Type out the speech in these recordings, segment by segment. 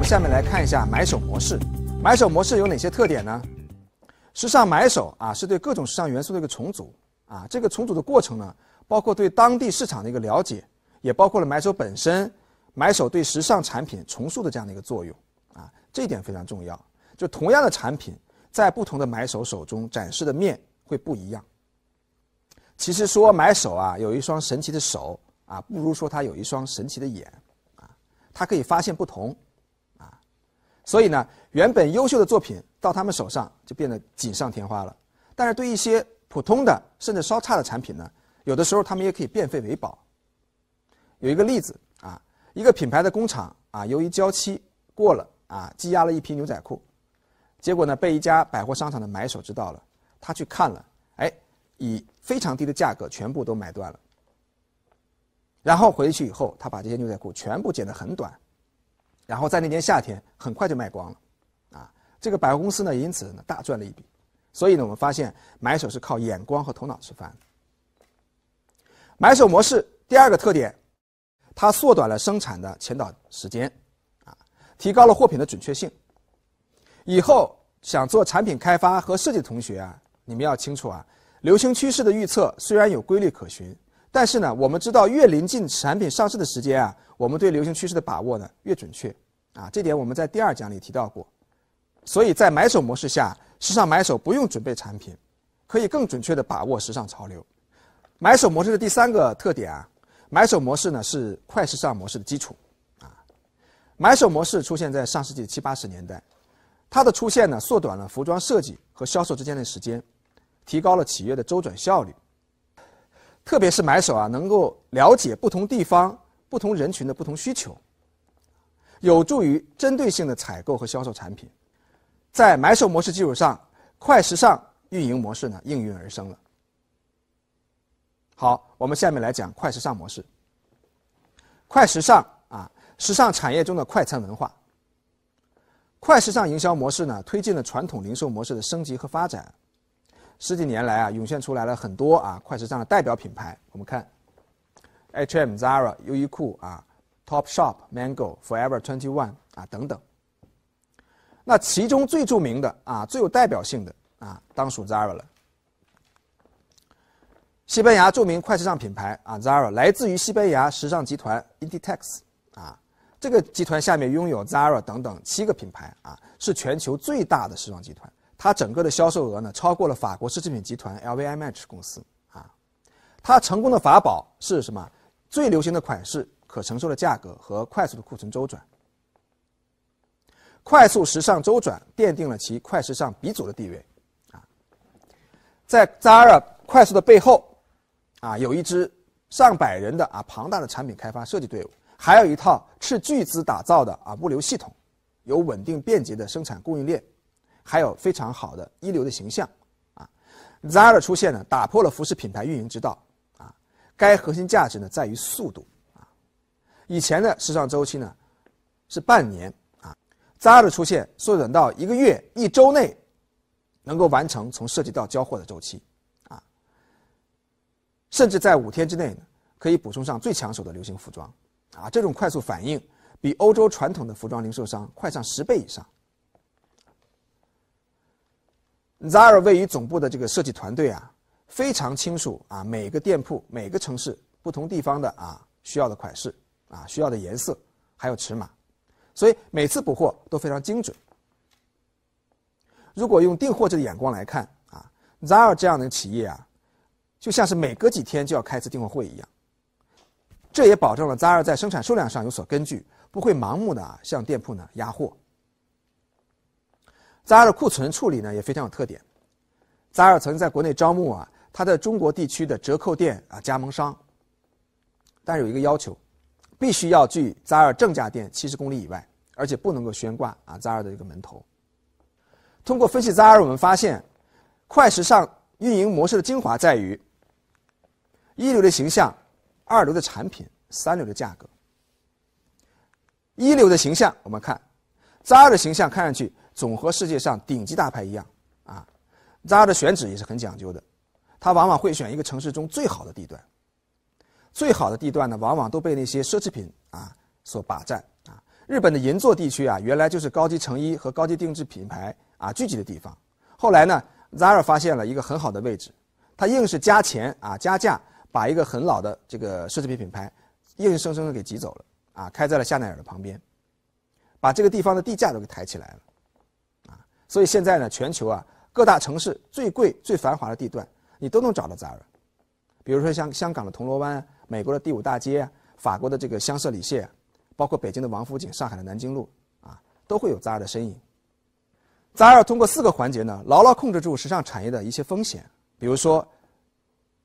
我们下面来看一下买手模式，买手模式有哪些特点呢？时尚买手啊是对各种时尚元素的一个重组啊，这个重组的过程呢，包括对当地市场的一个了解，也包括了买手本身，买手对时尚产品重塑的这样的一个作用啊，这一点非常重要。就同样的产品，在不同的买手手中展示的面会不一样。其实说买手啊有一双神奇的手啊，不如说他有一双神奇的眼啊，他可以发现不同。所以呢，原本优秀的作品到他们手上就变得锦上添花了。但是对一些普通的甚至稍差的产品呢，有的时候他们也可以变废为宝。有一个例子啊，一个品牌的工厂啊，由于交期过了啊，积压了一批牛仔裤，结果呢被一家百货商场的买手知道了，他去看了，哎，以非常低的价格全部都买断了。然后回去以后，他把这些牛仔裤全部剪得很短，然后在那年夏天。很快就卖光了，啊，这个百货公司呢因此呢大赚了一笔，所以呢我们发现买手是靠眼光和头脑吃饭。买手模式第二个特点，它缩短了生产的前导时间，啊，提高了货品的准确性。以后想做产品开发和设计的同学啊，你们要清楚啊，流行趋势的预测虽然有规律可循，但是呢我们知道越临近产品上市的时间啊，我们对流行趋势的把握呢越准确。啊，这点我们在第二讲里提到过，所以在买手模式下，时尚买手不用准备产品，可以更准确地把握时尚潮流。买手模式的第三个特点啊，买手模式呢是快时尚模式的基础。啊，买手模式出现在上世纪七八十年代，它的出现呢缩短了服装设计和销售之间的时间，提高了企业的周转效率。特别是买手啊，能够了解不同地方、不同人群的不同需求。有助于针对性的采购和销售产品，在买手模式基础上，快时尚运营模式呢应运而生了。好，我们下面来讲快时尚模式。快时尚啊，时尚产业中的快餐文化。快时尚营销模式呢，推进了传统零售模式的升级和发展。十几年来啊，涌现出来了很多啊快时尚的代表品牌。我们看，H&M、Zara、优衣库啊。Top Shop、Mango、Forever Twenty One 啊，等等。那其中最著名的啊，最有代表性的啊，当属 Zara 了。西班牙著名快时尚品牌啊，Zara 来自于西班牙时尚集团 Inditex 啊。这个集团下面拥有 Zara 等等七个品牌啊，是全球最大的时装集团。它整个的销售额呢，超过了法国奢侈品集团 LVMH 公司啊。它成功的法宝是什么？最流行的款式。可承受的价格和快速的库存周转，快速时尚周转奠定了其快时尚鼻祖的地位。啊，在 Zara 快速的背后，啊，有一支上百人的啊庞大的产品开发设计队伍，还有一套斥巨资打造的啊物流系统，有稳定便捷的生产供应链，还有非常好的一流的形象。啊，Zara 出现呢，打破了服饰品牌运营之道。啊，该核心价值呢在于速度。以前的时尚周期呢，是半年啊，Zara 的出现缩短到一个月、一周内，能够完成从设计到交货的周期，啊，甚至在五天之内呢，可以补充上最抢手的流行服装，啊，这种快速反应比欧洲传统的服装零售商快上十倍以上。Zara 位于总部的这个设计团队啊，非常清楚啊每个店铺、每个城市、不同地方的啊需要的款式。啊，需要的颜色还有尺码，所以每次补货都非常精准。如果用订货者的眼光来看啊，Zara 这样的企业啊，就像是每隔几天就要开一次订货会一样。这也保证了 Zara 在生产数量上有所根据，不会盲目的向店铺呢压货。Zara 的库存处理呢也非常有特点。Zara 曾经在国内招募啊，它的中国地区的折扣店啊加盟商，但是有一个要求。必须要距扎尔正价店七十公里以外，而且不能够悬挂啊扎尔的一个门头。通过分析扎尔，我们发现快时尚运营模式的精华在于：一流的形象，二流的产品，三流的价格。一流的形象，我们看扎尔的形象，看上去总和世界上顶级大牌一样啊。扎尔的选址也是很讲究的，它往往会选一个城市中最好的地段。最好的地段呢，往往都被那些奢侈品啊所霸占啊。日本的银座地区啊，原来就是高级成衣和高级定制品牌啊聚集的地方。后来呢，Zara 发现了一个很好的位置，他硬是加钱啊加价，把一个很老的这个奢侈品品牌，硬生生的给挤走了啊，开在了夏奈尔的旁边，把这个地方的地价都给抬起来了啊。所以现在呢，全球啊各大城市最贵最繁华的地段，你都能找到 Zara。比如说像香港的铜锣湾。美国的第五大街，法国的这个香榭里谢，包括北京的王府井、上海的南京路啊，都会有 Zara 的身影。Zara 通过四个环节呢，牢牢控制住时尚产业的一些风险，比如说，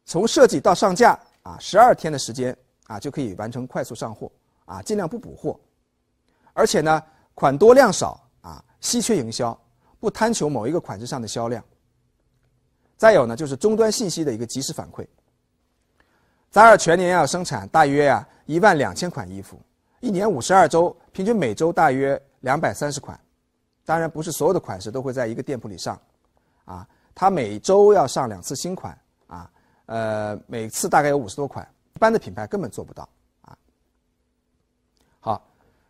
从设计到上架啊，十二天的时间啊就可以完成快速上货啊，尽量不补货，而且呢款多量少啊，稀缺营销，不贪求某一个款式上的销量。再有呢就是终端信息的一个及时反馈。Zara 全年要生产大约啊一万两千款衣服，一年五十二周，平均每周大约两百三十款。当然，不是所有的款式都会在一个店铺里上，啊，它每周要上两次新款，啊，呃，每次大概有五十多款。一般的品牌根本做不到，啊。好，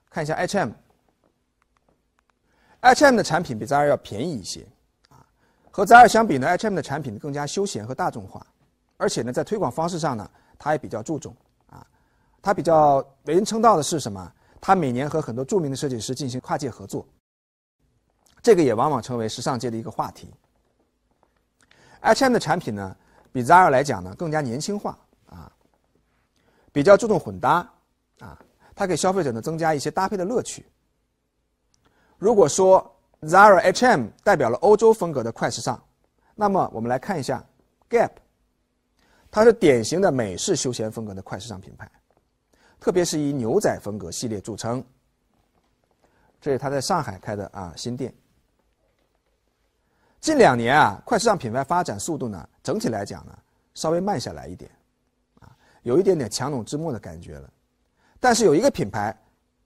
看一下 H&M，H&M 的产品比 Zara 要便宜一些，啊，和 Zara 相比呢，H&M 的产品更加休闲和大众化，而且呢，在推广方式上呢。他也比较注重啊，他比较为人称道的是什么？他每年和很多著名的设计师进行跨界合作，这个也往往成为时尚界的一个话题。H&M 的产品呢，比 Zara 来讲呢更加年轻化啊，比较注重混搭啊，它给消费者呢增加一些搭配的乐趣。如果说 Zara、H&M 代表了欧洲风格的快时尚，那么我们来看一下 Gap。它是典型的美式休闲风格的快时尚品牌，特别是以牛仔风格系列著称。这是它在上海开的啊新店。近两年啊，快时尚品牌发展速度呢，整体来讲呢，稍微慢下来一点，啊，有一点点强弩之末的感觉了。但是有一个品牌，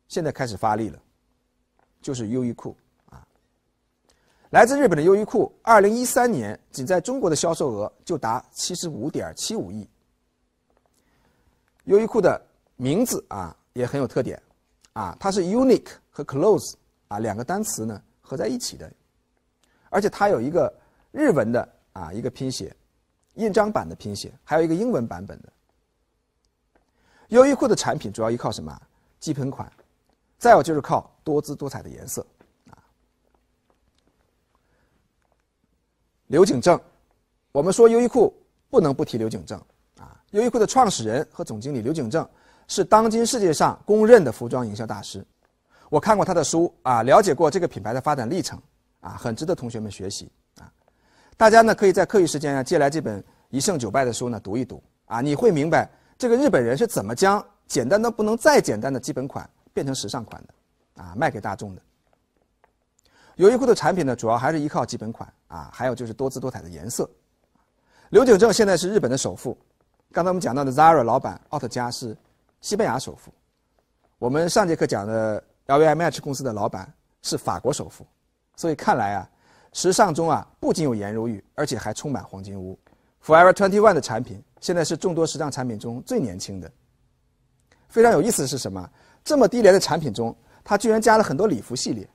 现在开始发力了，就是优衣库。来自日本的优衣库，二零一三年仅在中国的销售额就达七十五点七五亿。优衣库的名字啊也很有特点，啊，它是 unique 和 c l o s e 啊两个单词呢合在一起的，而且它有一个日文的啊一个拼写，印章版的拼写，还有一个英文版本的。优衣库的产品主要依靠什么？基本款，再有就是靠多姿多彩的颜色。刘景正，我们说优衣库不能不提刘景正啊。优衣库的创始人和总经理刘景正是当今世界上公认的服装营销大师。我看过他的书啊，了解过这个品牌的发展历程啊，很值得同学们学习啊。大家呢可以在课余时间啊借来这本《一胜九败》的书呢读一读啊，你会明白这个日本人是怎么将简单的不能再简单的基本款变成时尚款的啊，卖给大众的。优衣库的产品呢，主要还是依靠基本款啊，还有就是多姿多彩的颜色。刘景正现在是日本的首富，刚才我们讲到的 Zara 老板奥特加是西班牙首富，我们上节课讲的 LVMH 公司的老板是法国首富，所以看来啊，时尚中啊不仅有颜如玉，而且还充满黄金屋。Forever Twenty One 的产品现在是众多时尚产品中最年轻的。非常有意思的是什么？这么低廉的产品中，它居然加了很多礼服系列。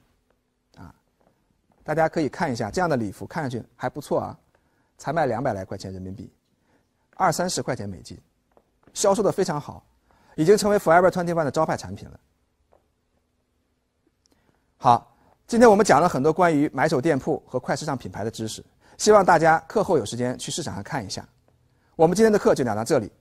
大家可以看一下这样的礼服，看上去还不错啊，才卖两百来块钱人民币，二三十块钱美金，销售的非常好，已经成为 Forever Twenty One 的招牌产品了。好，今天我们讲了很多关于买手店铺和快时尚品牌的知识，希望大家课后有时间去市场上看一下。我们今天的课就讲到这里。